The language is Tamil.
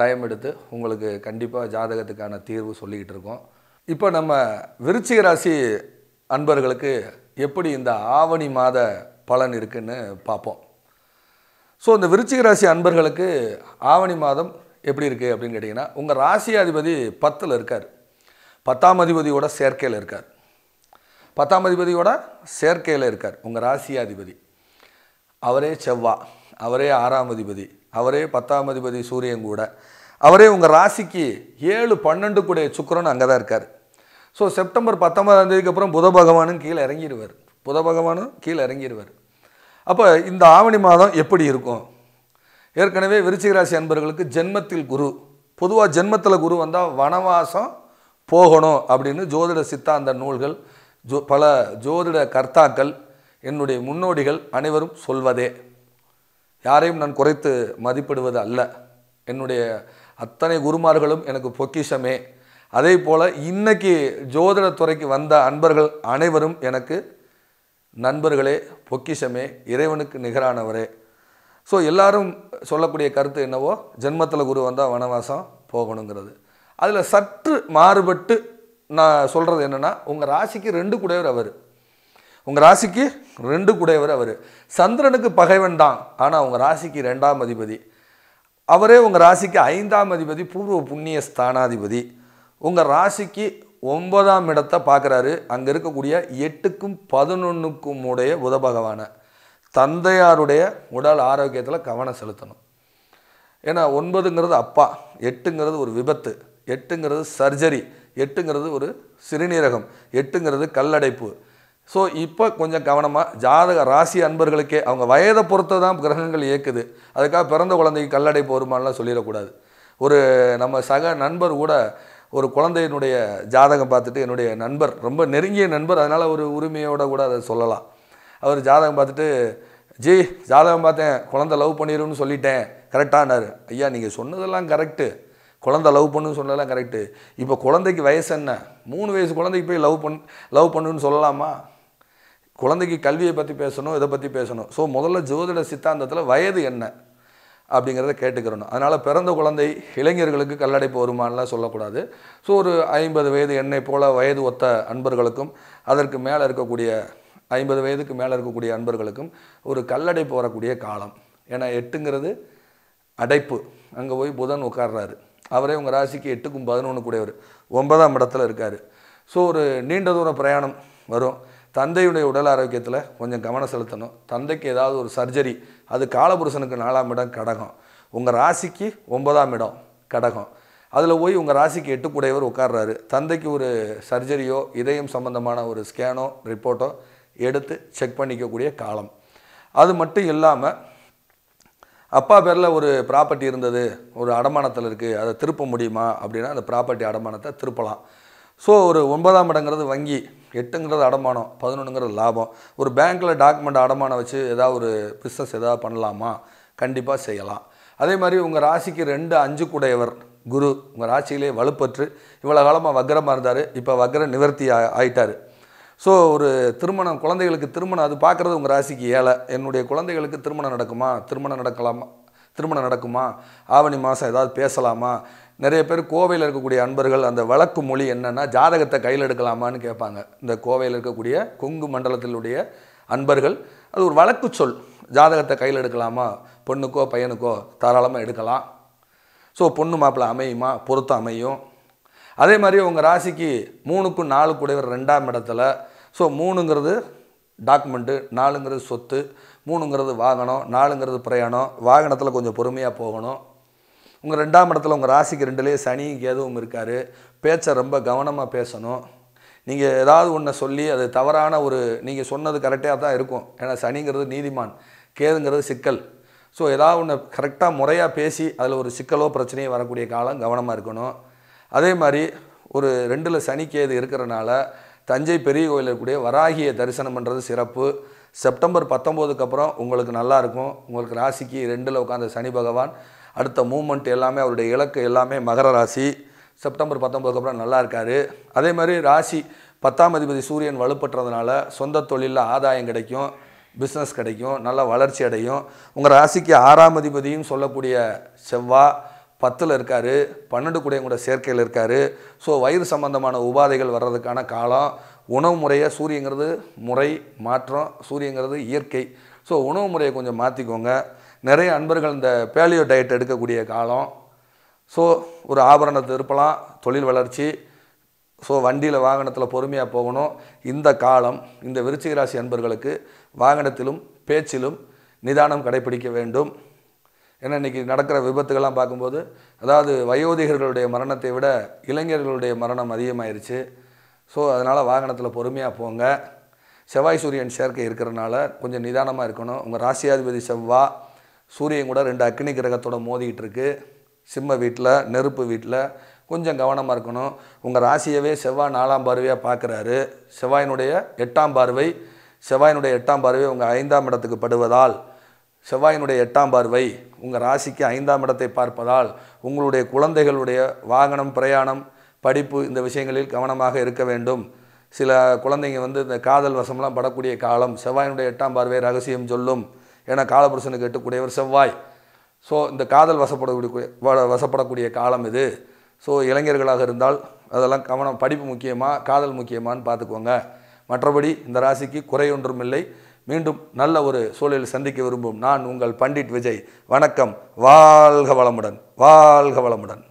டைம் எடுத்து உங்களுக்கு கண்டிப்பாக ஜாதகத்துக்கான தீர்வு சொல்லிக்கிட்டு இருக்கோம் இப்போ நம்ம விருச்சிக ராசி அன்பர்களுக்கு எப்படி இந்த ஆவணி மாத பலன் இருக்குதுன்னு பார்ப்போம் ஸோ இந்த விருச்சிக ராசி அன்பர்களுக்கு ஆவணி மாதம் எப்படி இருக்குது அப்படின்னு கேட்டிங்கன்னா உங்கள் ராசி அதிபதி பத்தில் இருக்கார் பத்தாம் அதிபதியோட சேர்க்கையில் இருக்கார் பத்தாம் அதிபதியோட சேர்க்கையில் இருக்கார் உங்கள் ராசியாதிபதி அவரே செவ்வா அவரே ஆறாம் அதிபதி அவரே பத்தாம் அதிபதி சூரியன் கூட அவரே உங்கள் ராசிக்கு ஏழு பன்னெண்டு கூடிய சுக்கரன் அங்கே தான் இருக்கார் ஸோ செப்டம்பர் பத்தொன்பதாம் தேதிக்கு அப்புறம் புத பகவானும் கீழே இறங்கிடுவார் புத பகவானும் கீழே இறங்கிடுவார் அப்போ இந்த ஆவணி மாதம் எப்படி இருக்கும் ஏற்கனவே விருச்சிக ராசி அன்பர்களுக்கு ஜென்மத்தில் குரு பொதுவாக ஜென்மத்தில் குரு வந்தால் வனவாசம் போகணும் அப்படின்னு ஜோதிட சித்தாந்த நூல்கள் ஜோ பல ஜோதிட கர்த்தாக்கள் என்னுடைய முன்னோடிகள் அனைவரும் சொல்வதே யாரையும் நான் குறைத்து மதிப்பிடுவது அல்ல என்னுடைய அத்தனை குருமார்களும் எனக்கு பொக்கிஷமே அதே போல் இன்றைக்கி ஜோதிட துறைக்கு வந்த அன்பர்கள் அனைவரும் எனக்கு நண்பர்களே பொக்கிஷமே இறைவனுக்கு நிகரானவரே ஸோ எல்லாரும் சொல்லக்கூடிய கருத்து என்னவோ ஜென்மத்தில் குரு வந்தால் வனவாசம் போகணுங்கிறது அதில் சற்று மாறுபட்டு நான் சொல்கிறது என்னென்னா உங்கள் ராசிக்கு ரெண்டு கூடவர் அவர் உங்கள் ராசிக்கு ரெண்டு கூடையவர் அவர் சந்திரனுக்கு பகைவன் தான் ஆனால் உங்கள் ராசிக்கு ரெண்டாம் அதிபதி அவரே உங்கள் ராசிக்கு ஐந்தாம் அதிபதி பூர்வ புண்ணிய ஸ்தானாதிபதி உங்கள் ராசிக்கு ஒன்பதாம் இடத்தை பார்க்குறாரு அங்கே இருக்கக்கூடிய எட்டுக்கும் பதினொன்றுக்கும் உடைய புத பகவானை தந்தையாருடைய உடல் ஆரோக்கியத்தில் கவனம் செலுத்தணும் ஏன்னா ஒன்பதுங்கிறது அப்பா எட்டுங்கிறது ஒரு விபத்து எட்டுங்கிறது சர்ஜரி எட்டுங்கிறது ஒரு சிறுநீரகம் எட்டுங்கிறது கல்லடைப்பு ஸோ இப்போ கொஞ்சம் கவனமாக ஜாதக ராசி அன்பர்களுக்கே அவங்க வயதை பொறுத்து தான் கிரகங்கள் இயக்குது அதுக்காக பிறந்த குழந்தைக்கு கல்லடை போருமானலாம் சொல்லிடக்கூடாது ஒரு நம்ம சக நண்பர் கூட ஒரு குழந்தையினுடைய ஜாதகம் பார்த்துட்டு என்னுடைய நண்பர் ரொம்ப நெருங்கிய நண்பர் அதனால் ஒரு உரிமையோடு கூட அதை சொல்லலாம் அவர் ஜாதகம் பார்த்துட்டு ஜி ஜாதகம் பார்த்தேன் குழந்த லவ் பண்ணிடுன்னு சொல்லிட்டேன் கரெக்டானார் ஐயா நீங்கள் சொன்னதெல்லாம் கரெக்டு குழந்த லவ் பண்ணுன்னு சொன்னதெல்லாம் கரெக்டு இப்போ குழந்தைக்கு வயசு என்ன மூணு வயசு குழந்தைக்கு போய் லவ் பண் லவ் பண்ணுன்னு சொல்லலாமா குழந்தைக்கு கல்வியை பற்றி பேசணும் இதை பற்றி பேசணும் ஸோ முதல்ல ஜோதிட சித்தாந்தத்தில் வயது என்ன அப்படிங்கிறத கேட்டுக்கிறணும் அதனால் பிறந்த குழந்தை இளைஞர்களுக்கு கல்லடைப்பு வருமானலாம் சொல்லக்கூடாது ஸோ ஒரு ஐம்பது வயது என்னை போல் வயது ஒத்த அன்பர்களுக்கும் அதற்கு மேலே இருக்கக்கூடிய ஐம்பது வயதுக்கு மேலே இருக்கக்கூடிய அன்பர்களுக்கும் ஒரு கல்லடைப்பு வரக்கூடிய காலம் ஏன்னா எட்டுங்கிறது அடைப்பு அங்கே போய் புதன் உட்கார்றாரு அவரே உங்கள் ராசிக்கு எட்டுக்கும் பதினொன்று கூடியவர் ஒன்பதாம் இடத்துல இருக்கார் ஸோ ஒரு நீண்ட தூர பிரயாணம் வரும் தந்தையுடைய உடல் ஆரோக்கியத்தில் கொஞ்சம் கவனம் செலுத்தணும் தந்தைக்கு ஏதாவது ஒரு சர்ஜரி அது காலபுருஷனுக்கு நாலாம் இடம் கடகம் உங்கள் ராசிக்கு ஒன்பதாம் இடம் கடகம் அதில் போய் உங்கள் ராசிக்கு எட்டு கூடையவர் உட்கார்றாரு தந்தைக்கு ஒரு சர்ஜரியோ இதயம் சம்பந்தமான ஒரு ஸ்கேனோ ரிப்போர்ட்டோ எடுத்து செக் பண்ணிக்கக்கூடிய காலம் அது மட்டும் இல்லாமல் அப்பா பேரில் ஒரு ப்ராப்பர்ட்டி இருந்தது ஒரு அடமானத்தில் இருக்குது அதை திருப்ப முடியுமா அப்படின்னா அந்த ப்ராப்பர்ட்டி அடமானத்தை திருப்பலாம் ஸோ ஒரு ஒன்பதாம் இடங்கிறது வங்கி எட்டுங்கிறது அடமானம் பதினொன்றுங்கிறது லாபம் ஒரு பேங்க்கில் டாக்குமெண்ட் அடமானம் வச்சு ஏதாவது ஒரு பிஸ்னஸ் ஏதாவது பண்ணலாமா கண்டிப்பாக செய்யலாம் அதே மாதிரி உங்கள் ராசிக்கு ரெண்டு அஞ்சு கூடையவர் குரு உங்கள் ராசியிலே வலுப்பற்று இவ்வளோ காலமாக வக்கரமாக இருந்தார் இப்போ வக்ர நிவர்த்தி ஆயிட்டார் ஸோ ஒரு திருமணம் குழந்தைகளுக்கு திருமணம் அது பார்க்குறது உங்கள் ராசிக்கு ஏழை என்னுடைய குழந்தைகளுக்கு திருமணம் நடக்குமா திருமணம் நடக்கலாமா திருமணம் நடக்குமா ஆவணி மாதம் ஏதாவது பேசலாமா நிறைய பேர் கோவையில் இருக்கக்கூடிய அன்பர்கள் அந்த வழக்கு மொழி என்னென்னா ஜாதகத்தை கையில் எடுக்கலாமான்னு கேட்பாங்க இந்த கோவையில் இருக்கக்கூடிய கொங்கு மண்டலத்திலுடைய அன்பர்கள் அது ஒரு வழக்கு சொல் ஜாதகத்தை கையில் எடுக்கலாமா பொண்ணுக்கோ பையனுக்கோ தாராளமாக எடுக்கலாம் ஸோ பொண்ணு மாப்பிள்ளை அமையுமா பொருத்தம் அமையும் அதே மாதிரி உங்கள் ராசிக்கு மூணுக்கும் நாலு ஒரு ரெண்டாம் இடத்துல ஸோ மூணுங்கிறது டாக்குமெண்ட்டு நாலுங்கிறது சொத்து மூணுங்கிறது வாகனம் நாலுங்கிறது பிரயாணம் வாகனத்தில் கொஞ்சம் பொறுமையாக போகணும் உங்கள் ரெண்டாம் இடத்துல உங்கள் ராசிக்கு ரெண்டுலேயே சனி கேதுவும் இருக்கார் பேச்சை ரொம்ப கவனமாக பேசணும் நீங்கள் ஏதாவது ஒன்றை சொல்லி அது தவறான ஒரு நீங்கள் சொன்னது கரெக்டாக தான் இருக்கும் ஏன்னா சனிங்கிறது நீதிமான் கேதுங்கிறது சிக்கல் ஸோ ஏதாவது ஒன்று கரெக்டாக முறையாக பேசி அதில் ஒரு சிக்கலோ பிரச்சனையோ வரக்கூடிய காலம் கவனமாக இருக்கணும் அதே மாதிரி ஒரு ரெண்டில் சனி கேது இருக்கிறனால தஞ்சை பெரிய கோயில் இருக்கக்கூடிய வராகியை தரிசனம் பண்ணுறது சிறப்பு செப்டம்பர் பத்தொம்போதுக்கு அப்புறம் உங்களுக்கு நல்லாயிருக்கும் உங்களுக்கு ராசிக்கு ரெண்டில் உட்காந்த சனி பகவான் அடுத்த மூமெண்ட் எல்லாமே அவருடைய இலக்கு எல்லாமே மகர ராசி செப்டம்பர் பத்தொம்பதுக்கு அப்புறம் நல்லா இருக்கார் அதே மாதிரி ராசி பத்தாம் அதிபதி சூரியன் வலுப்பட்டுறதுனால சொந்த தொழிலில் ஆதாயம் கிடைக்கும் பிஸ்னஸ் கிடைக்கும் நல்ல வளர்ச்சி அடையும் உங்கள் ராசிக்கு ஆறாம் அதிபதியும் சொல்லக்கூடிய செவ்வாய் பத்தில் இருக்கார் பன்னெண்டு கூடையும் கூட சேர்க்கையில் இருக்கார் ஸோ வயிறு சம்பந்தமான உபாதைகள் வர்றதுக்கான காலம் உணவு முறையை சூரியங்கிறது முறை மாற்றம் சூரியங்கிறது இயற்கை ஸோ உணவு முறையை கொஞ்சம் மாற்றிக்கோங்க நிறைய அன்பர்கள் இந்த பேலியோ டயட் எடுக்கக்கூடிய காலம் ஸோ ஒரு ஆபரணத்தை இருப்பலாம் தொழில் வளர்ச்சி ஸோ வண்டியில் வாகனத்தில் பொறுமையாக போகணும் இந்த காலம் இந்த விருச்சிக ராசி அன்பர்களுக்கு வாகனத்திலும் பேச்சிலும் நிதானம் கடைபிடிக்க வேண்டும் ஏன்னா இன்றைக்கி நடக்கிற விபத்துகள்லாம் பார்க்கும்போது அதாவது வயோதிகர்களுடைய மரணத்தை விட இளைஞர்களுடைய மரணம் அதிகமாயிருச்சு ஸோ அதனால் வாகனத்தில் பொறுமையாக போங்க செவ்வாய் சூரியன் சேர்க்கை இருக்கிறனால கொஞ்சம் நிதானமாக இருக்கணும் உங்கள் ராசியாதிபதி செவ்வா சூரியன் கூட ரெண்டு அக்னி கிரகத்தோட மோதிக்கிட்டு இருக்கு சிம்ம வீட்டில் நெருப்பு வீட்டில் கொஞ்சம் கவனமாக இருக்கணும் உங்கள் ராசியவே செவ்வாய் நாலாம் பார்வையாக பார்க்குறாரு செவ்வாயினுடைய எட்டாம் பார்வை செவ்வாயினுடைய எட்டாம் பார்வை உங்கள் ஐந்தாம் இடத்துக்கு படுவதால் செவ்வாயினுடைய எட்டாம் பார்வை உங்கள் ராசிக்கு ஐந்தாம் இடத்தை பார்ப்பதால் உங்களுடைய குழந்தைகளுடைய வாகனம் பிரயாணம் படிப்பு இந்த விஷயங்களில் கவனமாக இருக்க வேண்டும் சில குழந்தைங்க வந்து இந்த காதல் வசம்லாம் படக்கூடிய காலம் செவ்வாயினுடைய எட்டாம் பார்வை ரகசியம் சொல்லும் ஏன்னா காலபுருஷனுக்கு எட்டுக்கூடியவர் செவ்வாய் ஸோ இந்த காதல் வசப்படக்கூடிய வசப்படக்கூடிய காலம் இது ஸோ இளைஞர்களாக இருந்தால் அதெல்லாம் கவனம் படிப்பு முக்கியமாக காதல் முக்கியமானு பார்த்துக்கோங்க மற்றபடி இந்த ராசிக்கு குறையொன்றும் இல்லை மீண்டும் நல்ல ஒரு சூழலில் சந்திக்க விரும்பும் நான் உங்கள் பண்டிட் விஜய் வணக்கம் வாழ்க வளமுடன் வாழ்க வளமுடன்